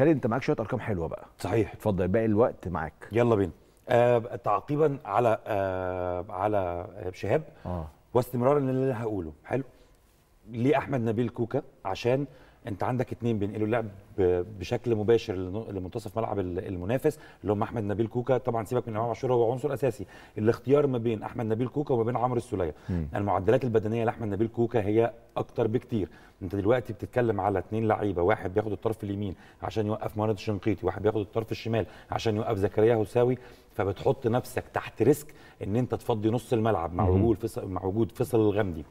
خالد انت معاك شويه ارقام حلوه بقى صحيح اتفضل باقي الوقت معاك يلا بينا آه تعقيبا على آه على شهاب آه. واستمرارا للي انا هقوله حلو ليه احمد نبيل كوكا عشان انت عندك اثنين بينقلوا اللعب بشكل مباشر لمنتصف ملعب المنافس اللي هم احمد نبيل كوكا طبعا سيبك من امام عاشور هو عنصر اساسي الاختيار ما بين احمد نبيل كوكا وما بين عمرو السوليه المعدلات البدنيه لاحمد نبيل كوكا هي اكتر بكتير انت دلوقتي بتتكلم على اثنين لعيبه واحد بياخد الطرف اليمين عشان يوقف مهند الشنقيطي واحد بياخد الطرف الشمال عشان يوقف زكريا هساوي فبتحط نفسك تحت ريسك ان انت تفضي نص الملعب مع وجود فصل مع وجود فيصل الغامدي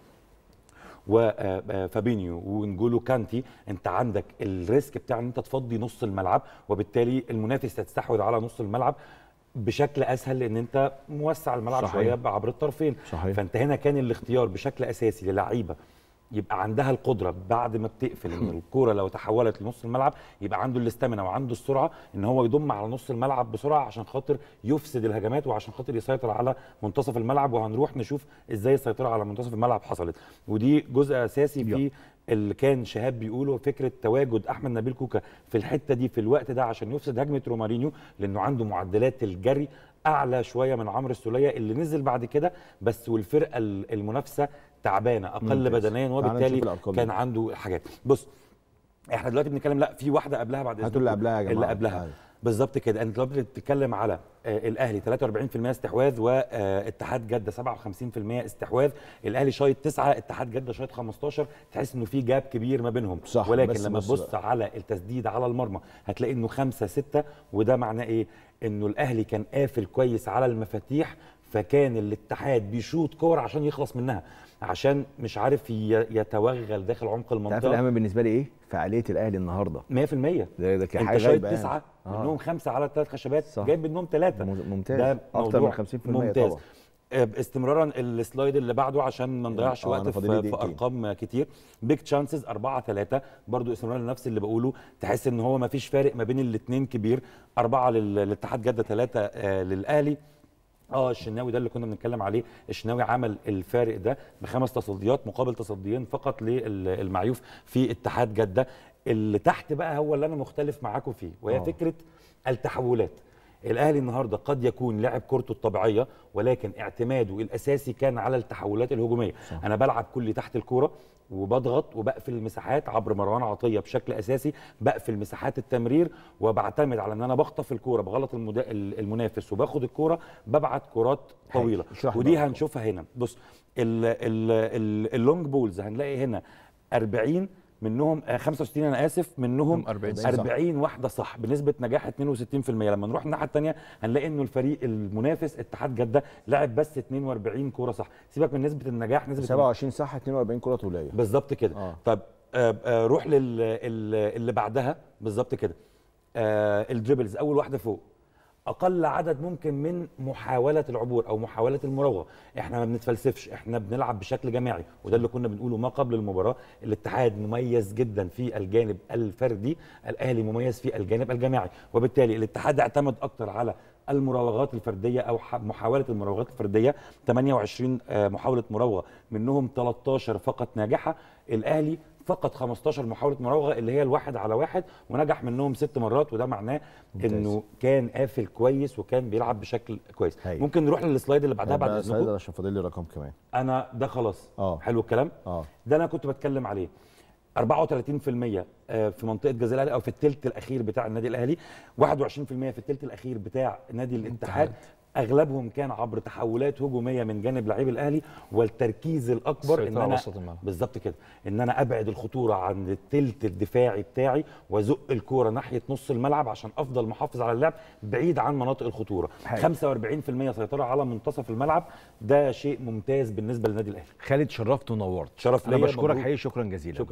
وفابينيو آه، آه، ونجولو كانتي انت عندك الريسك بتاع ان انت تفضي نص الملعب وبالتالي المنافس هتستحوذ على نص الملعب بشكل اسهل لان انت موسع الملعب صحيح. شويه عبر الطرفين صحيح. فانت هنا كان الاختيار بشكل اساسي للعيبه يبقى عندها القدره بعد ما بتقفل ان الكوره لو تحولت لنص الملعب يبقى عنده الاستامنه وعنده السرعه ان هو يضم على نص الملعب بسرعه عشان خاطر يفسد الهجمات وعشان خاطر يسيطر على منتصف الملعب وهنروح نشوف ازاي السيطره على منتصف الملعب حصلت ودي جزء اساسي في اللي كان شهاب بيقوله فكره تواجد احمد نبيل كوكا في الحته دي في الوقت ده عشان يفسد هجمه رومارينيو لانه عنده معدلات الجري اعلى شويه من عمرو السوليه اللي نزل بعد كده بس والفرقه المنافسه تعبانه اقل بدنيا وبالتالي كان عنده حاجات بص احنا دلوقتي بنتكلم لا في واحده قبلها بعد اذنكم اللي قبلها يا جماعه اللي قبلها أيوه. بالظبط كده انت دلوقتي بتتكلم على آه، الاهلي 43% استحواذ واتحاد آه، جده 57% استحواذ الاهلي شايط 9 اتحاد جده شايط 15 تحس انه في جاب كبير ما بينهم صح ولكن بس لما تبص على التسديد على المرمى هتلاقي انه 5 6 وده معناه ايه انه الاهلي كان قافل كويس على المفاتيح فكان الاتحاد بيشوط كور عشان يخلص منها عشان مش عارف يتوغل داخل عمق المنطقه تعرف الاهم بالنسبه لي ايه فعاليه الاهلي النهارده 100% ده ده كحاجه انت شايف يعني. تسعه آه. منهم خمسه على ثلاث خشبات صح. جايب منهم ثلاثه ممتاز ده اكتر من 50% ممتاز طبعا. آه، استمرارا السلايد اللي بعده عشان ما نضيعش آه، آه، وقت في, في ارقام كتير بيج تشانسز 4 3 برضو استمرارا نفس اللي بقوله تحس ان هو ما فيش فارق ما بين الاثنين كبير اربعه للاتحاد جده ثلاثه للاهلي اه الشناوي ده اللي كنا بنتكلم عليه الشناوي عمل الفارق ده بخمس تصديات مقابل تصديين فقط للمعيوف في اتحاد جده اللي تحت بقى هو اللي انا مختلف معاكم فيه وهي أوه. فكره التحولات الاهلي النهارده قد يكون لعب كورته الطبيعيه ولكن اعتماده الاساسي كان على التحولات الهجوميه صح. انا بلعب كل تحت الكوره وبضغط وبقفل المساحات عبر مروان عطيه بشكل اساسي بقفل مساحات التمرير وبعتمد على ان انا بخطف الكوره بغلط المدا... المنافس وباخد الكوره ببعت كرات طويله ودي هنشوفها هنا بص اللونج بولز هنلاقي هنا 40 منهم 65 آه، انا اسف منهم 40 صح. واحده صح بنسبه نجاح 62% لما نروح الناحيه الثانيه هنلاقي انه الفريق المنافس اتحاد جده لعب بس 42 كوره صح سيبك من نسبه النجاح نسبه 27 صح 42 كوره طوليه بالظبط كده آه. طب آه آه روح لل اللي بعدها بالظبط كده آه الدريبلز اول واحده فوق اقل عدد ممكن من محاوله العبور او محاوله المراوغه احنا ما بنتفلسفش احنا بنلعب بشكل جماعي وده اللي كنا بنقوله ما قبل المباراه الاتحاد مميز جدا في الجانب الفردي الاهلي مميز في الجانب الجماعي وبالتالي الاتحاد اعتمد اكتر على المراوغات الفرديه او محاوله المراوغات الفرديه 28 آه، محاوله مراوغه منهم 13 فقط ناجحه الاهلي فقط 15 محاوله مراوغه اللي هي الواحد على واحد ونجح منهم ست مرات وده معناه ممتاز. انه كان قافل كويس وكان بيلعب بشكل كويس هي. ممكن نروح للسلايد اللي بعدها بعد اذنكم عشان فاضل لي رقم كمان انا ده خلاص أوه. حلو الكلام أوه. ده انا كنت بتكلم عليه 34% آه، في منطقه جزاء الاهلي او في الثلث الاخير بتاع النادي الاهلي 21% في الثلث الاخير بتاع نادي الاتحاد اغلبهم كان عبر تحولات هجوميه من جانب لعيب الاهلي والتركيز الاكبر ان انا بالظبط كده ان انا ابعد الخطوره عن الثلث الدفاعي بتاعي وازق الكوره ناحيه نص الملعب عشان افضل محافظ على اللعب بعيد عن مناطق الخطوره حاجة. 45% سيطره على منتصف الملعب ده شيء ممتاز بالنسبه للنادي الاهلي خالد شرفت ونورت شرف انا بشكرك حقيقي شكرا جزيلا شكرا.